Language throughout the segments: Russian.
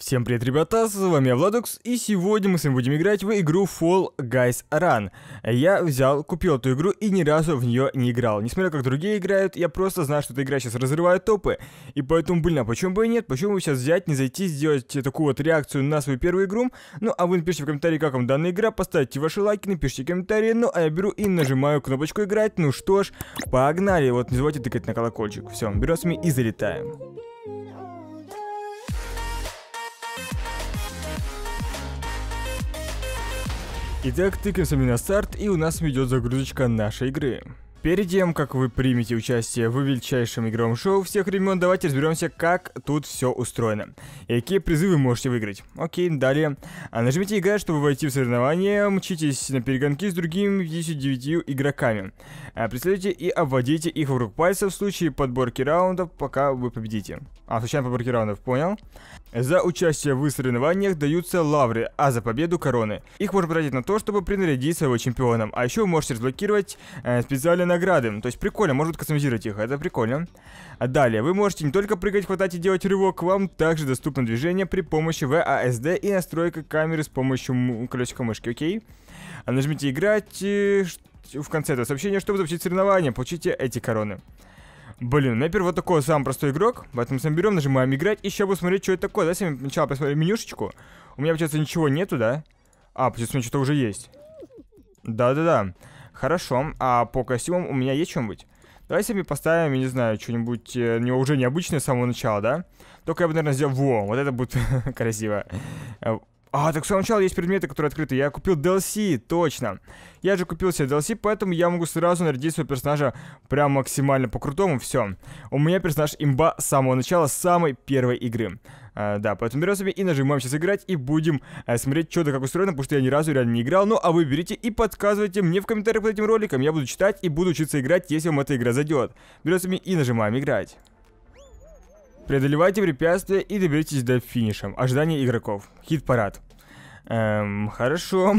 Всем привет, ребята, с вами я, Владукс, и сегодня мы с вами будем играть в игру Fall Guys Run. Я взял, купил эту игру и ни разу в нее не играл. Несмотря как другие играют, я просто знаю, что эта игра сейчас разрывает топы. И поэтому, блин, а почему бы и нет? Почему бы сейчас взять, не зайти, сделать такую вот реакцию на свою первую игру? Ну, а вы напишите в комментарии, как вам данная игра, поставьте ваши лайки, напишите комментарии, ну, а я беру и нажимаю кнопочку играть. Ну что ж, погнали, вот не забывайте тыкать на колокольчик. Все, берем с вами и залетаем. Итак, тыкаемся на старт и у нас ведет загрузочка нашей игры. Перед тем, как вы примете участие в величайшем игровом шоу всех времен, давайте разберемся, как тут все устроено. И какие призы вы можете выиграть. Окей, далее. А нажмите играть, чтобы войти в соревнование, мчитесь на перегонки с другими 59 игроками. А преследуйте и обводите их вокруг пальца в случае подборки раундов, пока вы победите. А, случайно подборки раундов, понял. За участие в соревнованиях даются лавры, а за победу короны. Их можно тратить на то, чтобы принарядить своего чемпионом, А еще вы можете разблокировать э, специальные награды. То есть прикольно, может кастомизировать их, это прикольно. А далее, вы можете не только прыгать, хватать и делать рывок, вам также доступно движение при помощи VASD и настройка камеры с помощью колесика мышки, окей? А нажмите играть, э, в конце этого сообщения, чтобы запустить соревнования, получите эти короны. Блин, ну я первый вот такой самый простой игрок, поэтому сам берем, нажимаем играть, и сейчас будем смотреть, что это такое. да? Сами сначала посмотрим менюшечку. У меня, получается, ничего нету, да? А, получается, у меня что-то уже есть. Да-да-да. Хорошо, а по костюмам у меня есть что-нибудь? Давай себе поставим, я не знаю, что-нибудь у э, него уже необычное с самого начала, да? Только я бы, наверное, сделал... Во, вот это будет красиво. А, так с самого начала есть предметы, которые открыты. Я купил DLC, точно. Я же купил себе DLC, поэтому я могу сразу нарядить своего персонажа прям максимально по-крутому. Все. У меня персонаж имба с самого начала, с самой первой игры. А, да, поэтому берем себе и нажимаем сейчас играть, и будем а, смотреть, что да как устроено, потому что я ни разу реально не играл. Ну, а вы берите и подсказывайте мне в комментариях под этим роликом. Я буду читать и буду учиться играть, если вам эта игра зайдет. Берем себе и нажимаем играть. Преодолевайте препятствия и доберитесь до финиша. Ожидание игроков. Хит-парад. Эм, хорошо.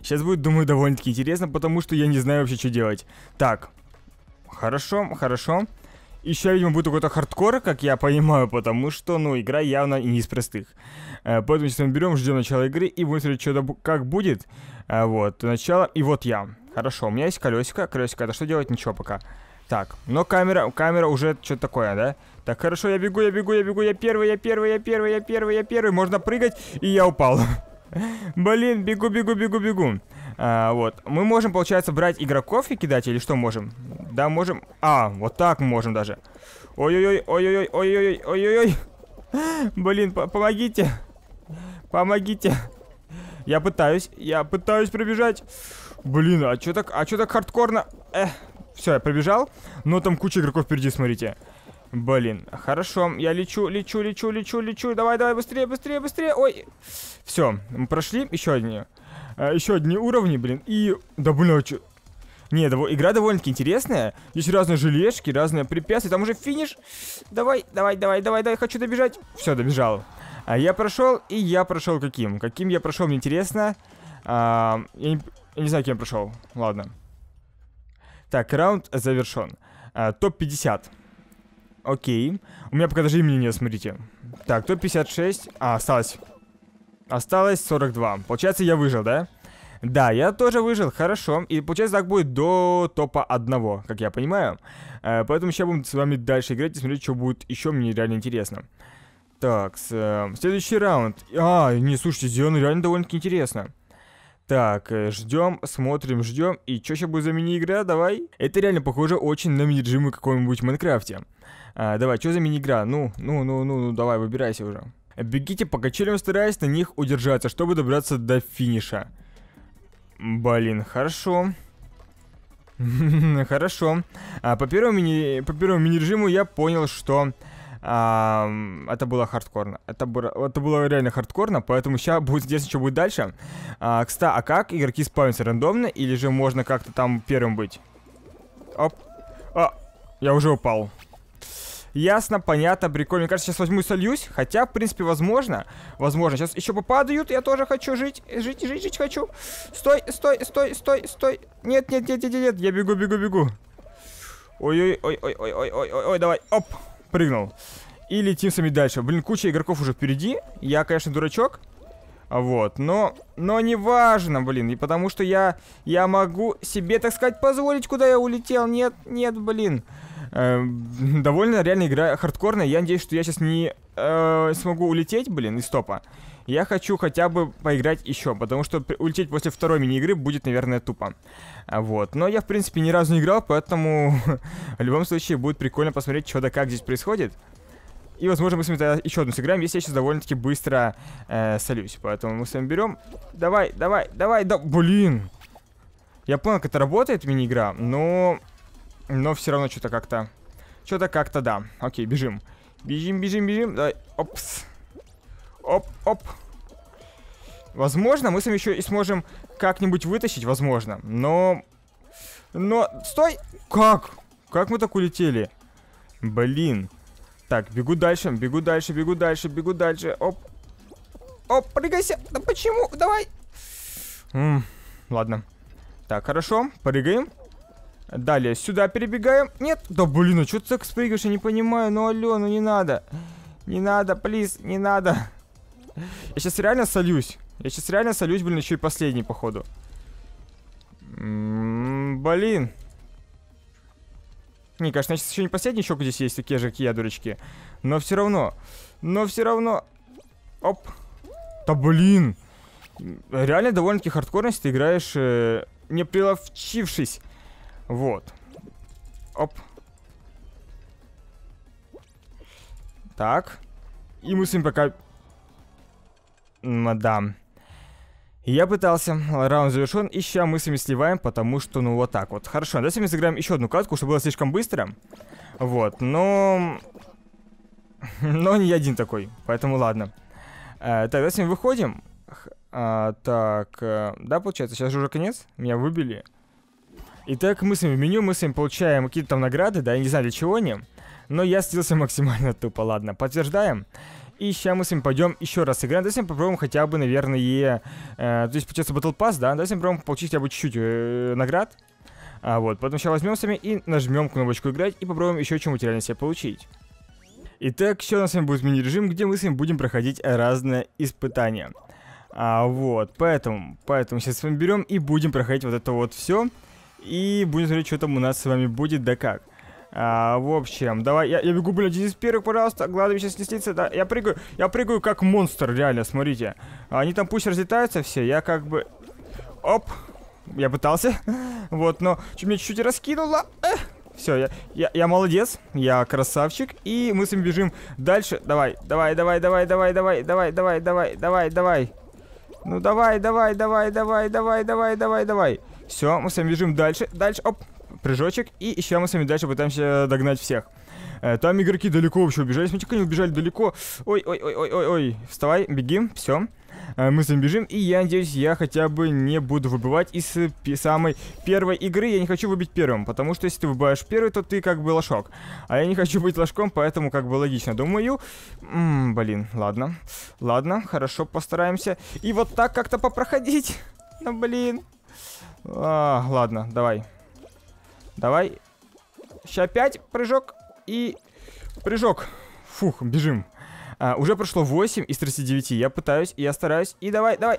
Сейчас будет, думаю, довольно-таки интересно, потому что я не знаю вообще, что делать. Так. Хорошо, хорошо. Еще, видимо, будет какой-то хардкор, как я понимаю, потому что, ну, игра явно не из простых. Э, поэтому сейчас мы берем, ждем начала игры и будем что что как будет. Э, вот, начало, и вот я. Хорошо, у меня есть колесико. Колесико это что делать? Ничего Пока. Так, но камера, камера уже что-то такое, да? Так, хорошо, я бегу, я бегу, я бегу, я первый, я первый, я первый, я первый, я первый. Можно прыгать, и я упал. Блин, бегу, бегу, бегу, бегу. А, вот. Мы можем, получается, брать игроков и кидать, или что можем? Да, можем. А, вот так можем даже. Ой-ой-ой, ой-ой-ой, ой-ой-ой, ой-ой-ой. Блин, по помогите. Помогите. Я пытаюсь, я пытаюсь пробежать. Блин, а чё так, а чё так хардкорно? Эх. Все, я пробежал, но там куча игроков впереди, смотрите. Блин, хорошо, я лечу, лечу, лечу, лечу, лечу. Давай, давай, быстрее, быстрее, быстрее. Ой, все, мы прошли еще одни, э, еще одни уровни, блин. И, да блин, а чё... Не, дов... игра довольно-таки интересная. Здесь разные желешки, разные препятствия. Там уже финиш. Давай, давай, давай, давай, давай, хочу добежать. Все, добежал. А я прошел, и я прошел каким? Каким я прошел, мне интересно. А, я, не... я не знаю, кем я прошел. Ладно. Так, раунд завершен. А, топ-50. Окей. У меня пока даже имени нет, смотрите. Так, топ-56. А, осталось. Осталось 42. Получается, я выжил, да? Да, я тоже выжил, хорошо. И получается, так будет до топа одного, как я понимаю. Э, поэтому сейчас будем с вами дальше играть и смотреть, что будет еще мне реально интересно. Так, с, э, следующий раунд. А, не, слушайте, сделано реально довольно-таки интересно. Так, э, ждем, смотрим, ждем. И что сейчас будет за мини-игра? Давай. Это реально похоже очень на мини режимы какой-нибудь в Майнкрафте. А, давай, что за мини-игра? Ну, ну, ну, ну, ну, давай, выбирайся уже. Бегите по качелям, стараясь на них удержаться, чтобы добраться до финиша. Блин, хорошо. Хорошо. А по первому мини-режиму я понял, что а, это было хардкорно. Это было, это было реально хардкорно, поэтому сейчас будет здесь что будет дальше. А, кстати, а как? Игроки спавнятся рандомно или же можно как-то там первым быть? Оп. А, я уже упал. Ясно, понятно, прикольно. Мне кажется, сейчас возьму и сольюсь. Хотя, в принципе, возможно. Возможно. Сейчас еще попадают. Я тоже хочу жить. Жить, жить, жить хочу. Стой, стой, стой, стой, стой. Нет, нет, нет, нет, нет. Я бегу, бегу, бегу. Ой-ой-ой-ой-ой-ой-ой-ой. Давай. Оп. Прыгнул. И летим сами дальше. Блин, куча игроков уже впереди. Я, конечно, дурачок. Вот, но... Но неважно, блин. И потому что я... Я могу себе, так сказать, позволить, куда я улетел. Нет, нет, блин. Э, довольно реально игра хардкорная. Я надеюсь, что я сейчас не э, смогу улететь, блин, из стопа. Я хочу хотя бы поиграть еще, потому что улететь после второй мини-игры будет, наверное, тупо. А, вот. Но я, в принципе, ни разу не играл, поэтому в любом случае будет прикольно посмотреть, что да как здесь происходит. И, возможно, мы с вами тогда еще одну сыграем, если я сейчас довольно-таки быстро э, солюсь. Поэтому мы с вами берем. Давай, давай, давай, да. Блин! Я понял, как это работает, мини-игра, но... Но все равно что-то как-то... Что-то как-то, да. Окей, бежим. Бежим, бежим, бежим. Давай. Опс. Оп, оп. Возможно, мы с вами еще и сможем как-нибудь вытащить, возможно. Но... Но... Стой! Как? Как мы так улетели? Блин. Так, бегу дальше, бегу дальше, бегу дальше, бегу дальше. Оп. Оп, прыгайся. Да почему? Давай. М -м, ладно. Так, хорошо. Прыгаем. Далее, сюда перебегаем. Нет. Да блин, а что ты так спрыгиваешь? Я не понимаю. Ну, алё, ну не надо. Не надо, плиз, не надо. Я сейчас реально солюсь. Я сейчас реально солюсь, блин, еще и последний, походу. М-м, блин. Не, конечно, сейчас еще не последний щек здесь есть, такие же, какие я, дурочки. Но все равно. Но все равно. Оп. Да блин. Реально довольно-таки хардкорность ты играешь, э, не приловчившись. Вот. Оп. Так. И мы с ним пока да. Я пытался, раунд завершен, и сейчас мы с вами сливаем, потому что, ну, вот так вот. Хорошо, давайте мы сыграем еще одну катку, чтобы было слишком быстро. Вот, но... Ну, но не один такой, поэтому ладно. Э, так, давайте мы выходим. А, так, э, да, получается, сейчас же уже конец, меня выбили. Итак, мы с вами в меню, мы с вами получаем какие-то там награды, да, я не знаю для чего они. Но я слился максимально тупо, ладно, подтверждаем. И сейчас мы с вами пойдем еще раз играем. Давайте попробуем хотя бы, наверное, э, здесь получается Battle Pass, да? Давайте попробуем получить хотя бы чуть-чуть э, наград. А вот, потом сейчас возьмем с вами и нажмем кнопочку играть и попробуем еще чему-то реально себе получить. Итак, еще у нас с вами будет мини-режим, где мы с вами будем проходить разные испытания. А вот, поэтому, поэтому сейчас с вами берем и будем проходить вот это вот все. И будем смотреть, что там у нас с вами будет, да как. А, в общем, давай, я, я бегу, блядь, из первых, пожалуйста, главное сейчас не слиться, да, я прыгаю, я прыгаю как монстр, реально, смотрите. Они там пусть разлетаются все, я как бы... Оп, я пытался, вот, но чуть меня чуть-чуть раскинуло, Эх. Все, я, я, я молодец, я красавчик, и мы с вами бежим дальше. Давай, давай, давай, давай, давай, давай, давай, давай, давай, давай, давай. Ну давай, давай, давай, давай, давай, давай, давай, давай. Все, мы с вами бежим дальше, дальше, оп прыжочек, и еще мы с вами дальше пытаемся догнать всех. Э, там игроки далеко вообще убежали. Смотрите, как они убежали далеко. Ой-ой-ой-ой-ой. Вставай, беги. Все. Э, мы с вами бежим. И я надеюсь, я хотя бы не буду выбивать из самой первой игры. Я не хочу выбить первым. Потому что если ты выбиваешь первый, то ты как бы лошок. А я не хочу быть ложком, поэтому как бы логично. Думаю... М -м, блин, ладно. Ладно, хорошо, постараемся. И вот так как-то попроходить. Ну, блин. А, ладно, давай. Давай. Сейчас опять прыжок и... Прыжок. Фух, бежим. А, уже прошло 8 из 39. Я пытаюсь, я стараюсь. И давай, давай.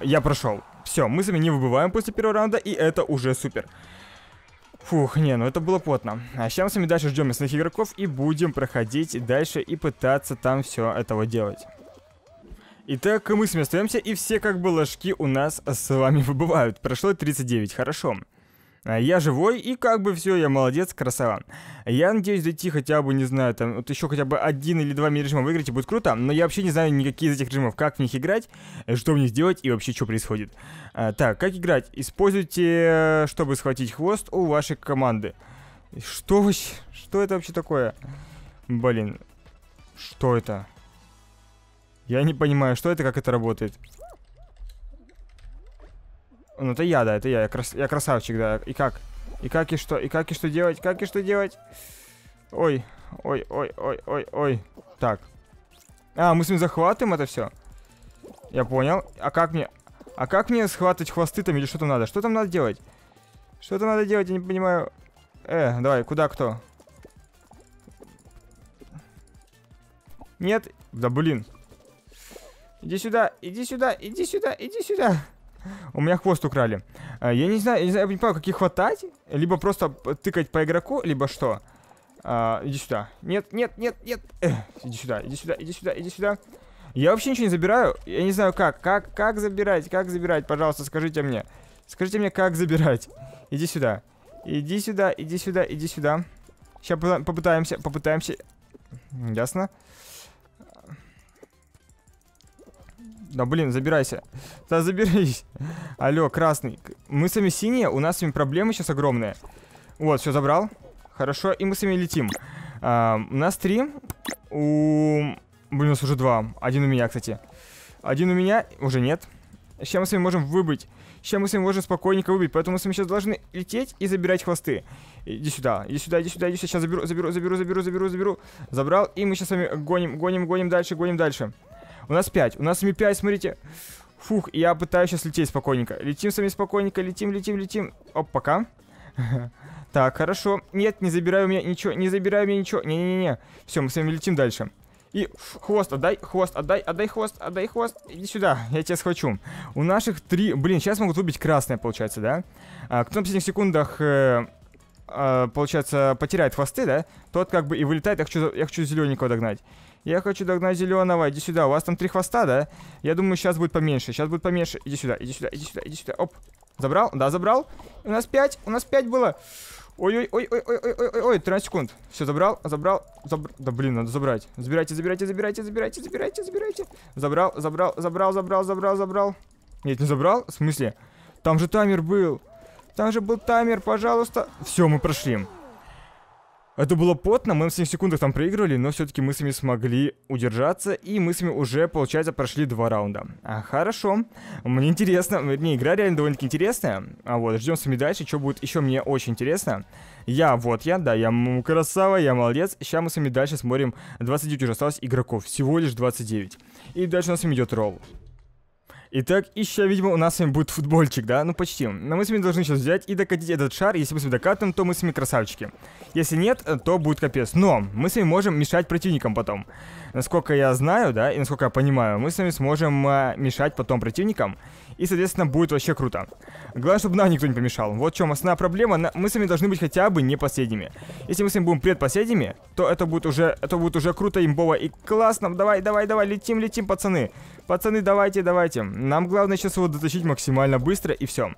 Я прошел. Все, мы с вами не выбываем после первого раунда, и это уже супер. Фух, не, ну это было плотно. А сейчас мы с вами дальше ждем мясных игроков и будем проходить дальше и пытаться там все этого делать. Итак, мы с вами остаемся, и все как бы ложки у нас с вами выбывают. Прошло 39, хорошо. Хорошо. А, я живой, и как бы все, я молодец, красава. Я надеюсь дойти хотя бы, не знаю, там, вот еще хотя бы один или два режима выиграть, и будет круто, но я вообще не знаю никакие из этих режимов, как в них играть, э, что в них делать и вообще, что происходит. А, так, как играть? Используйте, э, чтобы схватить хвост у вашей команды. Что вообще? Что это вообще такое? Блин, что это? Я не понимаю, что это, как это работает. Ну, это я, да, это я. Я, крас... я красавчик, да. И как? И как и что? И как и что делать? Как и что делать? Ой, ой, ой, ой, ой, ой. Так. А, мы с ним захватываем это все? Я понял. А как мне... А как мне схватывать хвосты там или что то надо? Что там надо делать? Что там надо делать? Я не понимаю. Э, давай, куда кто? Нет? Да блин. Иди сюда, иди сюда, иди сюда, иди сюда. У меня хвост украли. Э, я не знаю, я не, знаю, я не понимаю, как их хватать. Либо просто тыкать по игроку, либо что. А, иди сюда. Нет, нет, нет, нет. Эх, иди сюда, иди сюда, иди сюда, иди сюда. Я вообще ничего не забираю. Я не знаю, как. Как, как забирать, как забирать, пожалуйста, скажите мне. Скажите мне, как забирать. Иди сюда. Иди сюда, иди сюда, иди сюда. Сейчас попытаемся, попытаемся. Ясно? Да блин, забирайся. Да заберись. Алло, красный. Мы с вами синие, у нас с вами проблемы сейчас огромные. Вот, все забрал. Хорошо, и мы с вами летим. А, у нас три. У... Блин, у нас уже два. Один у меня, кстати. Один у меня уже нет. Сейчас мы с вами можем выбыть. Сейчас мы с вами можем спокойненько выбить. Поэтому мы с вами сейчас должны лететь и забирать хвосты. Иди сюда, иди сюда, иди сюда, иди сюда. Сейчас заберу, заберу, заберу, заберу, заберу. Забрал, и мы сейчас с вами гоним, гоним, гоним дальше, гоним дальше. У нас 5. У нас сами 5, смотрите. Фух, я пытаюсь сейчас лететь спокойненько. Летим сами спокойненько, летим, летим, летим. Оп, пока. Так, хорошо. Нет, не забирай у меня ничего, не забирай у меня ничего. Не-не-не. Все, мы с вами летим дальше. И хвост отдай, хвост отдай, отдай хвост, отдай хвост. Иди сюда, я тебя схвачу. У наших три... Блин, сейчас могут убить красное, получается, да? А, кто на последних секундах э, а, получается, потеряет хвосты, да, тот как бы и вылетает, я хочу, я хочу зелененького догнать. Я хочу догнать зеленого, иди сюда, у вас там три хвоста, да? Я думаю, сейчас будет поменьше, сейчас будет поменьше. Иди сюда, иди сюда, иди сюда, иди сюда, оп. Забрал? Да, забрал. У нас пять, у нас пять было. Ой-ой-ой-ой-ой-ой-ой, 13 секунд. Все, забрал, забрал, забр... Да блин, надо забрать. Забирайте, забирайте, забирайте, забирайте, забирайте, забирайте. Забрал, забрал, забрал, забрал, забрал, забрал. Нет, не забрал? В смысле? Там же таймер был. Там же был таймер, пожалуйста. Все, мы прошли. Это было потно, мы на 7 секундах там проигрывали, но все-таки мы с ними смогли удержаться, и мы с ними уже, получается, прошли два раунда. А, хорошо. Мне интересно, не игра реально довольно-таки интересная. А вот, ждем с вами дальше, что будет еще мне очень интересно. Я, вот я, да, я красава, я молодец. Сейчас мы с вами дальше смотрим, 29 уже осталось игроков, всего лишь 29. И дальше у нас с вами идет ролл. Итак, еще, видимо, у нас с вами будет футбольчик, да? Ну, почти. Но мы с вами должны сейчас взять и докатить этот шар. Если мы с вами докатим, то мы с вами красавчики. Если нет, э, то будет капец. Но мы с вами можем мешать противникам потом насколько я знаю, да, и насколько я понимаю, мы с вами сможем э, мешать потом противникам. И, соответственно, будет вообще круто. Главное, чтобы нам никто не помешал. Вот в чем основная проблема. Мы с вами должны быть хотя бы не последними. Если мы с вами будем предпоследними, то это будет уже, это будет уже круто, имбово и классно. Давай, давай, давай, летим, летим, пацаны. Пацаны, давайте, давайте. Нам главное сейчас его дотащить максимально быстро и все.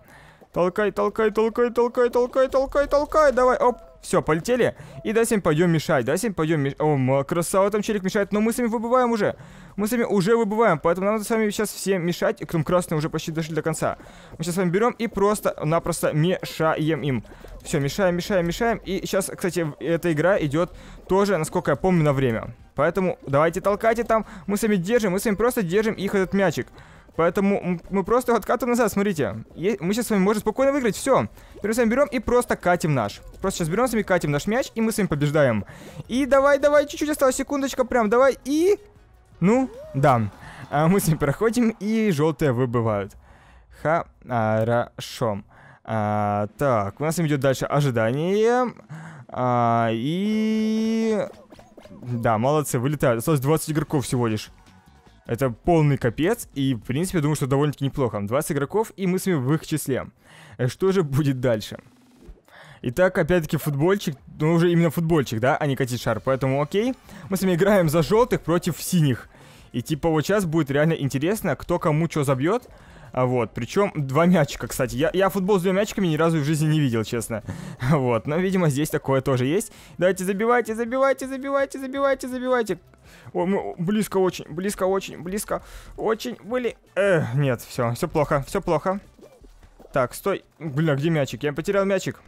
Толкай, толкай, толкай, толкай, толкай, толкай, толкай. Давай, оп. Все, полетели. И Дасим пойдем мешать. Дасим пойдем мешать. О, красава, там челик мешает. Но мы с вами выбываем уже. Мы с вами уже выбываем. Поэтому нам надо с вами сейчас всем мешать. И там красные уже почти дошли до конца. Мы сейчас с вами берем и просто-напросто мешаем им. Все, мешаем, мешаем, мешаем. И сейчас, кстати, эта игра идет тоже, насколько я помню, на время. Поэтому давайте толкайте там. Мы с вами держим. Мы с вами просто держим их этот мячик. Поэтому мы просто откатываем назад, смотрите. Мы сейчас с вами можем спокойно выиграть, все. Теперь мы с вами берем и просто катим наш. Просто сейчас берем с вами, катим наш мяч, и мы с вами побеждаем. И давай, давай, чуть-чуть осталось, секундочка, прям, давай, и... Ну, да. А мы с ним проходим, и желтые выбывают. Хорошо. А, так, у нас идет дальше ожидание. А, и... Да, молодцы, вылетают. Осталось 20 игроков всего лишь. Это полный капец, и, в принципе, думаю, что довольно-таки неплохо. 20 игроков, и мы с вами в их числе. Э, что же будет дальше? Итак, опять-таки футбольчик, ну уже именно футбольчик, да, а не катить шар, поэтому окей. Мы с вами играем за желтых против синих. И типа вот сейчас будет реально интересно, кто кому что забьет. А вот, причем два мячика, кстати. Я, я футбол с двумя мячиками ни разу в жизни не видел, честно. Вот, но, видимо, здесь такое тоже есть. Давайте забивайте, забивайте, забивайте, забивайте, забивайте. О, мы близко очень, близко очень, близко очень были. Э, нет, все, все плохо, все плохо. Так, стой. Блин, а где мячик? Я потерял мячик.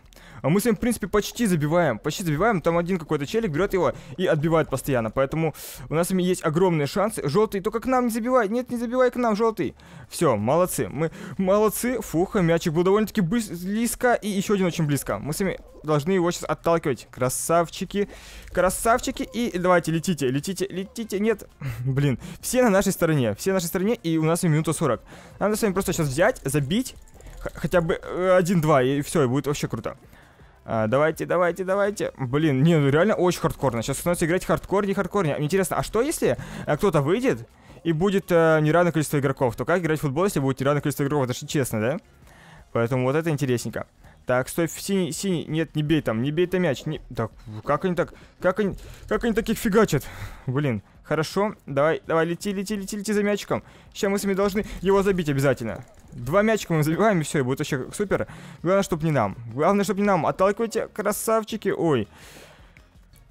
А мы с ним, в принципе, почти забиваем. Почти забиваем. Там один какой-то челик берет его и отбивает постоянно. Поэтому у нас с вами есть огромные шансы. Желтый только к нам не забивай. Нет, не забивай к нам, желтый. Все, молодцы. Мы молодцы. Фуха, мячик был довольно-таки близко. И еще один очень близко. Мы с вами должны его сейчас отталкивать. Красавчики. Красавчики. И давайте, летите, летите, летите. Нет. Блин, все на нашей стороне. Все на нашей стороне. И у нас минута 40. Надо с вами просто сейчас взять, забить хотя бы э, один-два, и все, и будет вообще круто. А, давайте, давайте, давайте. Блин, не, ну реально очень хардкорно. Сейчас становится играть хардкорнее, хардкорнее. Интересно, а что если а, кто-то выйдет и будет а, неравное количество игроков? То как играть в футбол, если будет неравное количество игроков? Это же честно, да? Поэтому вот это интересненько. Так, стой, синий, синий, нет, не бей там, не бей там мяч, не... Так, как они так, как они, как они таких фигачат? Блин, хорошо, давай, давай, лети, лети, лети, лети за мячиком. Сейчас мы с вами должны его забить обязательно. Два мячика мы забиваем, и все, и будет вообще супер. Главное, чтобы не нам. Главное, чтобы не нам. Отталкивайте, красавчики. Ой.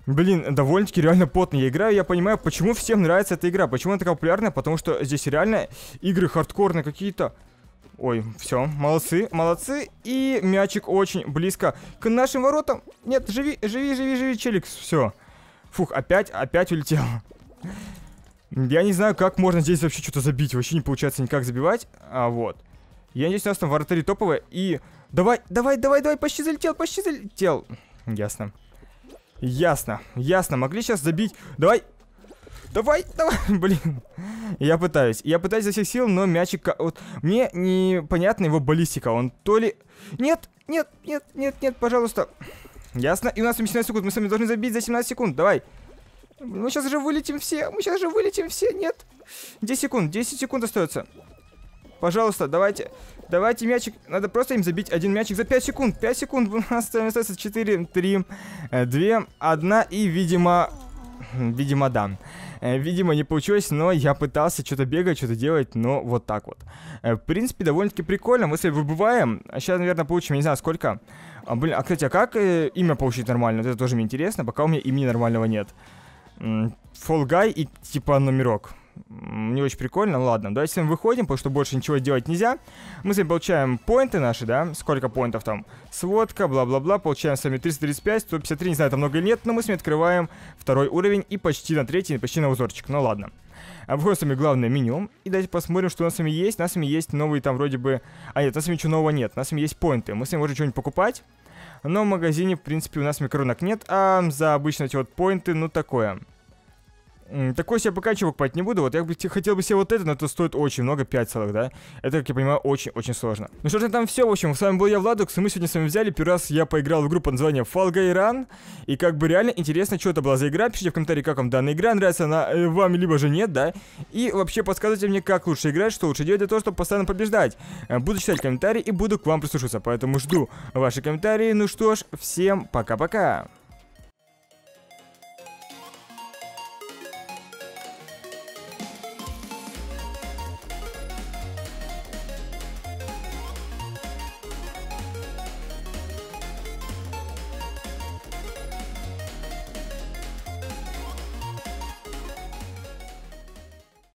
Блин, довольно-таки реально потно я играю, я понимаю, почему всем нравится эта игра, почему она такая популярная, потому что здесь реально игры хардкорные какие-то. Ой, все, молодцы, молодцы. И мячик очень близко к нашим воротам. Нет, живи, живи, живи, живи, челикс, все. Фух, опять, опять улетел. Я не знаю, как можно здесь вообще что-то забить, вообще не получается никак забивать. А вот. Я надеюсь, у нас там вратари топовые. И... Давай, давай, давай, давай, почти залетел, почти залетел. Ясно. Ясно, ясно. Могли сейчас забить. Давай. Давай, давай, блин. Я пытаюсь. Я пытаюсь за всех сил, но мячик... Вот, мне непонятна его баллистика. Он то ли... Нет, нет, нет, нет, нет, пожалуйста. Ясно. И у нас 17 секунд. Мы с вами должны забить за 17 секунд. Давай. Мы сейчас же вылетим все. Мы сейчас же вылетим все. Нет. 10 секунд. 10 секунд остается. Пожалуйста, давайте. Давайте мячик. Надо просто им забить один мячик за 5 секунд. 5 секунд. У нас остается 4, 3, 2, 1. И, видимо... Видимо, да. Э, видимо, не получилось, но я пытался что-то бегать, что-то делать, но вот так вот. Э, в принципе, довольно-таки прикольно. Мы с вами выбываем. Сейчас, а наверное, получим, не знаю, сколько. А, блин, а, кстати, а как э, имя получить нормально? Вот это тоже мне интересно, пока у меня имени нормального нет. Фолгай и типа номерок не очень прикольно. Ладно, давайте с вами выходим, потому что больше ничего делать нельзя. Мы с вами получаем поинты наши, да? Сколько поинтов там? Сводка, бла-бла-бла. Получаем с вами 335, 153, не знаю, там много или нет, но мы с вами открываем второй уровень и почти на третий, почти на узорчик. Ну ладно. Выходим с вами главное меню. И давайте посмотрим, что у нас с вами есть. У нас с вами есть новые там вроде бы... А нет, у нас с вами ничего нового нет. У нас с вами есть поинты. Мы с вами можем что-нибудь покупать. Но в магазине, в принципе, у нас микронок нет, а за обычно эти вот поинты, ну такое. Такой себе пока чувак пать не буду. Вот я бы хотел бы себе вот это, но это стоит очень много, 5 целых, да? Это, как я понимаю, очень-очень сложно. Ну что ж, там все. В общем, с вами был я, Владукс, и мы сегодня с вами взяли. Первый раз я поиграл в игру под названием Fall Guy Run. И как бы реально интересно, что это была за игра. Пишите в комментарии, как вам данная игра, нравится она э, вам, либо же нет, да? И вообще подсказывайте мне, как лучше играть, что лучше делать для того, чтобы постоянно побеждать. Э, буду читать комментарии и буду к вам прислушиваться, поэтому жду ваши комментарии. Ну что ж, всем пока-пока.